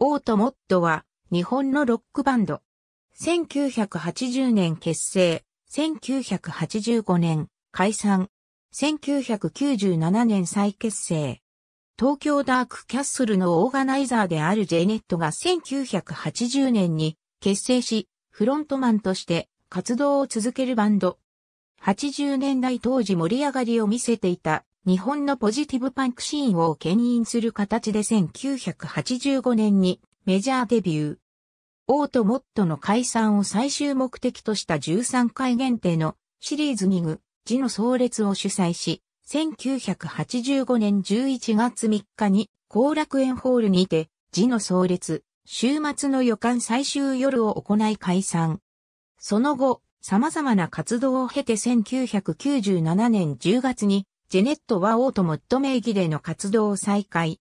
オートモッドは日本のロックバンド。1980年結成、1985年解散、1997年再結成。東京ダークキャッスルのオーガナイザーであるジェネットが1980年に結成し、フロントマンとして活動を続けるバンド。80年代当時盛り上がりを見せていた日本のポジティブパンクシーンを牽引する形で1985年にメジャーデビュー。オートモットの解散を最終目的とした13回限定のシリーズ2グ、字の創列を主催し、1985年11月3日に後楽園ホールにて、字の創列、週末の予感最終夜を行い解散。その後、様々な活動を経て1997年10月にジェネットはオートモッド名義での活動を再開。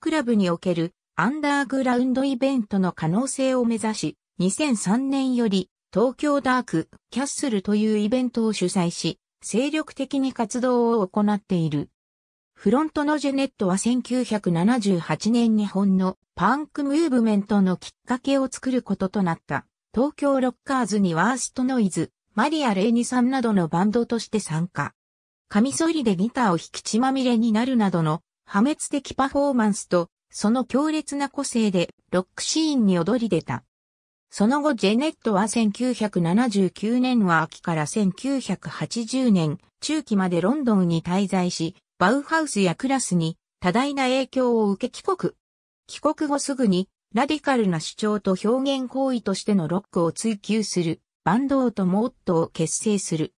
クラブにおけるアンダーグラウンドイベントの可能性を目指し、2003年より東京ダークキャッスルというイベントを主催し、精力的に活動を行っている。フロントのジェネットは1978年日本のパンクムーブメントのきっかけを作ることとなった。東京ロッカーズにワーストノイズ、マリア・レイニさんなどのバンドとして参加。カミソリでギターを弾き血まみれになるなどの破滅的パフォーマンスと、その強烈な個性でロックシーンに躍り出た。その後ジェネットは1979年は秋から1980年中期までロンドンに滞在し、バウハウスやクラスに多大な影響を受け帰国。帰国後すぐにラディカルな主張と表現行為としてのロックを追求するバンドートモットを結成する。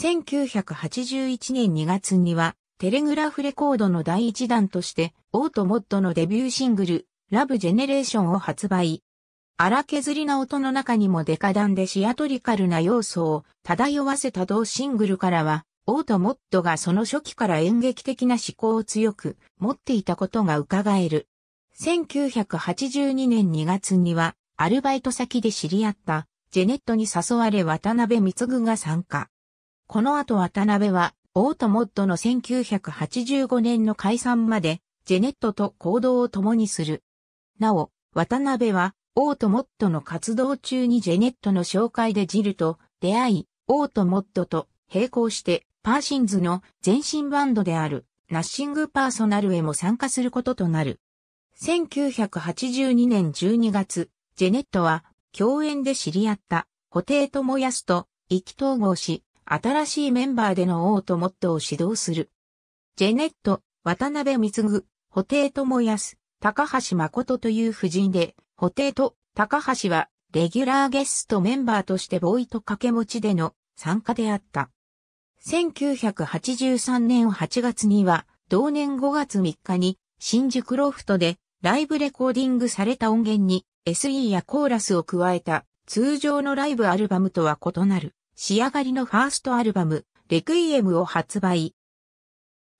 1981年2月には、テレグラフレコードの第一弾として、オートモッドのデビューシングル、ラブジェネレーションを発売。荒削りな音の中にもデカダンでシアトリカルな要素を漂わせた同シングルからは、オートモッドがその初期から演劇的な思考を強く持っていたことが伺える。1982年2月には、アルバイト先で知り合った、ジェネットに誘われ渡辺貢が参加。この後渡辺は、オートモッドの1985年の解散まで、ジェネットと行動を共にする。なお、渡辺は、オートモッドの活動中にジェネットの紹介でジルと出会い、オートモッドと並行して、パーシンズの前身バンドである、ナッシングパーソナルへも参加することとなる。1982年12月、ジェネットは、共演で知り合った、布袋智康と意気投合し、新しいメンバーでのオートモットを指導する。ジェネット、渡辺貢、布袋智康、高橋誠という夫人で、布袋と高橋はレギュラーゲストメンバーとしてボーイと掛け持ちでの参加であった。1983年8月には、同年5月3日に新宿ロフトでライブレコーディングされた音源に SE やコーラスを加えた通常のライブアルバムとは異なる仕上がりのファーストアルバム、レクイエムを発売。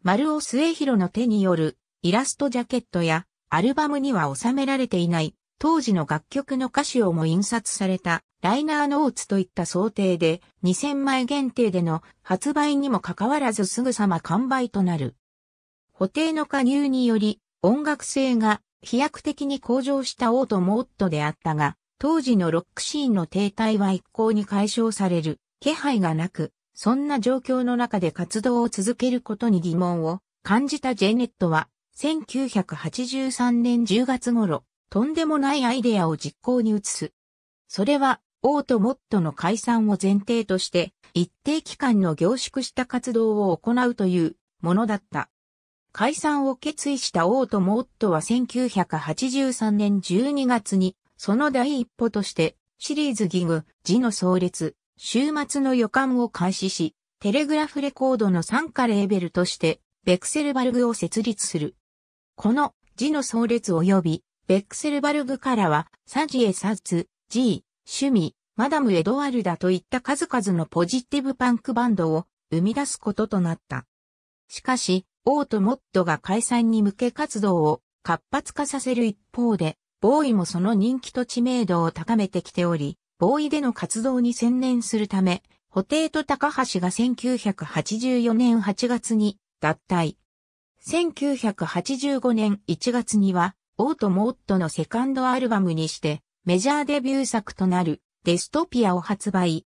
丸尾末広の手によるイラストジャケットやアルバムには収められていない当時の楽曲の歌詞をも印刷されたライナーノーツといった想定で2000枚限定での発売にもかかわらずすぐさま完売となる。補定の加入により音楽性が飛躍的に向上したオートモーットであったが、当時のロックシーンの停滞は一向に解消される。気配がなく、そんな状況の中で活動を続けることに疑問を感じたジェネットは、1983年10月頃、とんでもないアイデアを実行に移す。それは、オートモットの解散を前提として、一定期間の凝縮した活動を行うというものだった。解散を決意したオートモットは1983年12月に、その第一歩として、シリーズギグ、字の創立、週末の予感を開始し、テレグラフレコードの参加レーベルとして、ベクセルバルグを設立する。この字の総列及び、ベクセルバルグからは、サジエサツ、シュミ、マダムエドワルダといった数々のポジティブパンクバンドを生み出すこととなった。しかし、オートモッドが解散に向け活動を活発化させる一方で、ボーイもその人気と知名度を高めてきており、ボーイでの活動に専念するため、布袋と高橋が1984年8月に脱退。1985年1月には、オートモーットのセカンドアルバムにして、メジャーデビュー作となる、デストピアを発売。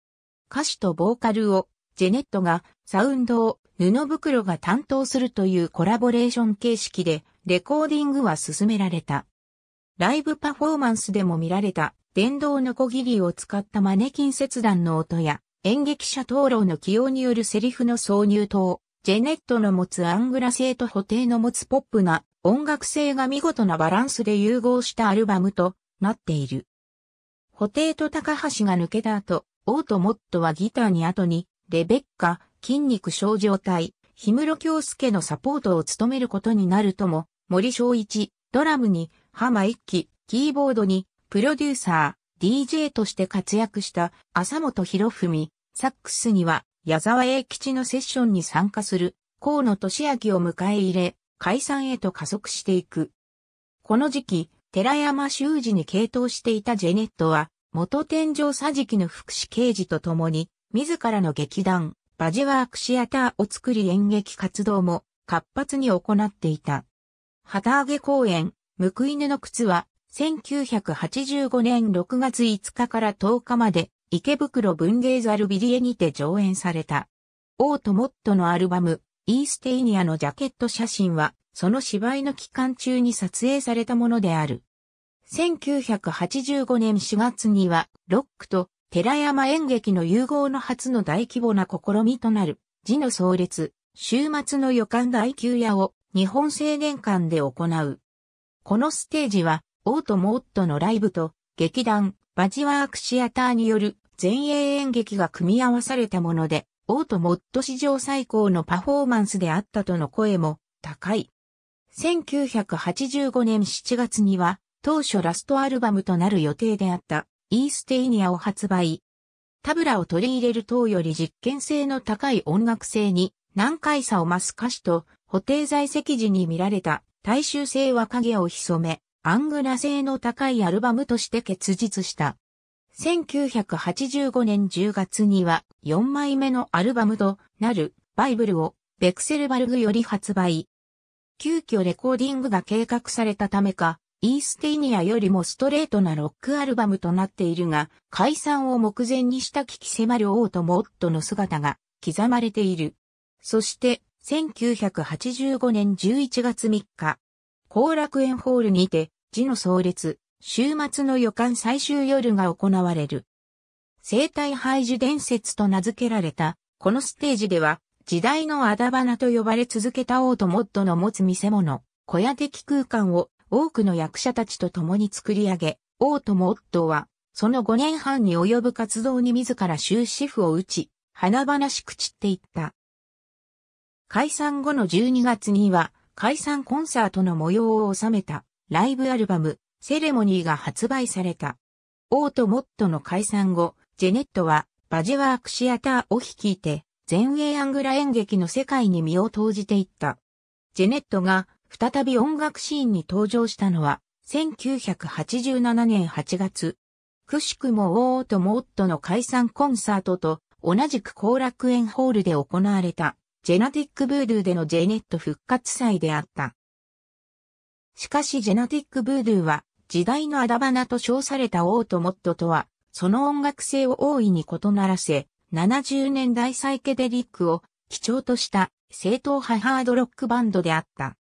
歌詞とボーカルを、ジェネットが、サウンドを、布袋が担当するというコラボレーション形式で、レコーディングは進められた。ライブパフォーマンスでも見られた電動ノコギリを使ったマネキン切断の音や、演劇者灯籠の起用によるセリフの挿入等、ジェネットの持つアングラ性と補定の持つポップな音楽性が見事なバランスで融合したアルバムとなっている。補定と高橋が抜けた後、オートモットはギターに後に、レベッカ、筋肉症状体、氷室京介のサポートを務めることになるとも、森昭一、ドラムに、浜一輝、キーボードに、プロデューサー、DJ として活躍した浅本博文、サックスには矢沢永吉のセッションに参加する河野俊明を迎え入れ、解散へと加速していく。この時期、寺山修司に傾倒していたジェネットは、元天井桟敷の福祉刑事と共に、自らの劇団、バジワークシアターを作り演劇活動も活発に行っていた。旗揚げ公演、報犬の靴は、1985年6月5日から10日まで池袋文芸ザルビリエにて上演された。オートモットのアルバム、イーステイニアのジャケット写真は、その芝居の期間中に撮影されたものである。1985年4月には、ロックと寺山演劇の融合の初の大規模な試みとなる、字の創列、週末の予感大級夜を日本青年館で行う。このステージは、オートモットのライブと、劇団、バジワークシアターによる前衛演劇が組み合わされたもので、オートモット史上最高のパフォーマンスであったとの声も高い。1985年7月には、当初ラストアルバムとなる予定であったイーステイニアを発売。タブラを取り入れる等より実験性の高い音楽性に難解さを増す歌詞と、補定在籍時に見られた大衆性は影を潜め、アングラ性の高いアルバムとして結実した。1985年10月には4枚目のアルバムとなるバイブルをベクセルバルグより発売。急遽レコーディングが計画されたためか、イースティニアよりもストレートなロックアルバムとなっているが、解散を目前にした危機迫る王とモットの姿が刻まれている。そして、1985年11月3日、後楽園ホールにて、字の壮烈、週末の予感最終夜が行われる。生体廃樹伝説と名付けられた、このステージでは、時代のあだ花と呼ばれ続けたオートモッドの持つ見せ物、小屋的空間を多くの役者たちと共に作り上げ、オートモッドは、その5年半に及ぶ活動に自ら終止符を打ち、花々しく散っていった。解散後の12月には、解散コンサートの模様を収めたライブアルバム、セレモニーが発売された。オートモットの解散後、ジェネットはバジェワークシアターを率いて、全英アングラ演劇の世界に身を投じていった。ジェネットが再び音楽シーンに登場したのは、1987年8月。くしくもオートモットの解散コンサートと同じく後楽園ホールで行われたジェナティックブードゥでのジェネット復活祭であった。しかしジェナティックブードゥは時代のあだ花と称されたオートモットとは、その音楽性を大いに異ならせ、70年代サイケデリックを基調とした正統派ハードロックバンドであった。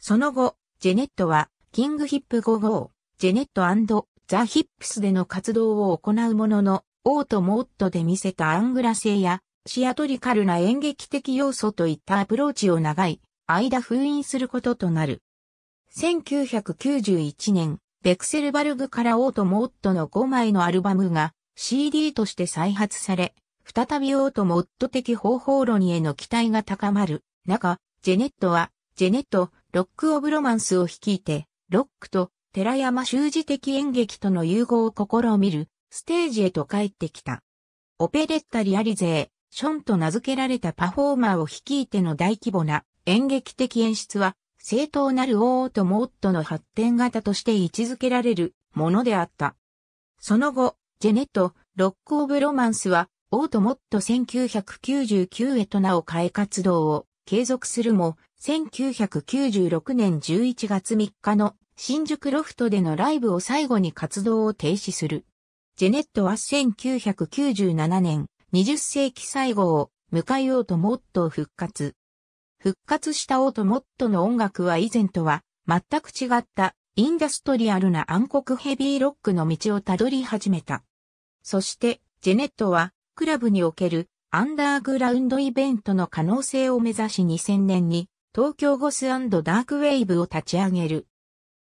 その後、ジェネットは、キングヒップ5号、ジェネットザ・ヒップスでの活動を行うものの、オートモットで見せたアングラ性やシアトリカルな演劇的要素といったアプローチを長い間封印することとなる。1991年、ベクセルバルグからオートモットの5枚のアルバムが CD として再発され、再びオートモット的方法論への期待が高まる中、ジェネットは、ジェネット、ロック・オブ・ロマンスを率いて、ロックと寺山修士的演劇との融合を試みるステージへと帰ってきた。オペレッタ・リアリゼションと名付けられたパフォーマーを率いての大規模な演劇的演出は、正当なるオートモットの発展型として位置づけられるものであった。その後、ジェネット、ロックオブロマンスは、オートモット1999へと名を変え活動を継続するも、1996年11月3日の新宿ロフトでのライブを最後に活動を停止する。ジェネットは1997年、20世紀最後を迎えようともっと復活。復活したオートモットの音楽は以前とは全く違ったインダストリアルな暗黒ヘビーロックの道をたどり始めた。そしてジェネットはクラブにおけるアンダーグラウンドイベントの可能性を目指し2000年に東京ゴスダークウェイブを立ち上げる。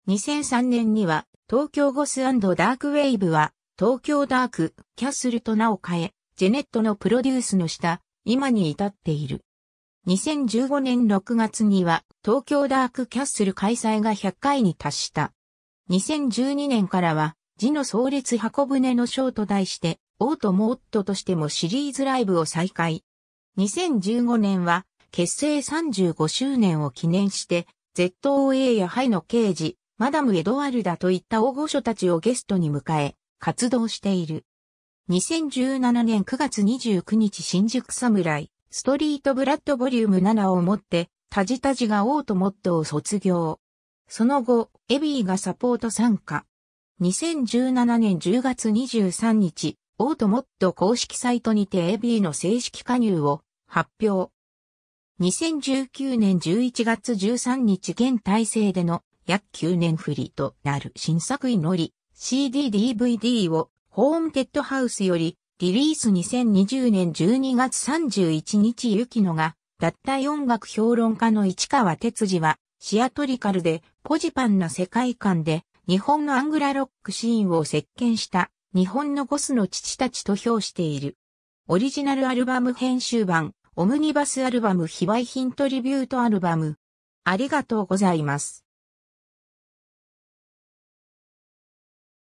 2003年には東京ゴスダークウェイブは東京ダークキャッスルと名を変え、ジェネットのプロデュースの下、今に至っている。2015年6月には東京ダークキャッスル開催が100回に達した。2012年からは字の創立箱舟のショーと題して、オートモーットとしてもシリーズライブを再開。2015年は結成35周年を記念して、ZOA やハイの刑事、マダム・エドワルダといった大御所たちをゲストに迎え、活動している。2017年9月29日新宿侍、ストリートブラッドボリューム7をもって、タジタジがオートモットを卒業。その後、エビーがサポート参加。2017年10月23日、オートモット公式サイトにてエビーの正式加入を発表。2019年11月13日現体制での約9年振りとなる新作祈り CDDVD をホーンテッドハウスより、リリース2020年12月31日雪野が、脱退音楽評論家の市川哲司は、シアトリカルで、ポジパンな世界観で、日本のアングラロックシーンを席巻した、日本のゴスの父たちと評している。オリジナルアルバム編集版、オムニバスアルバム非売品トリビュートアルバム。ありがとうございます。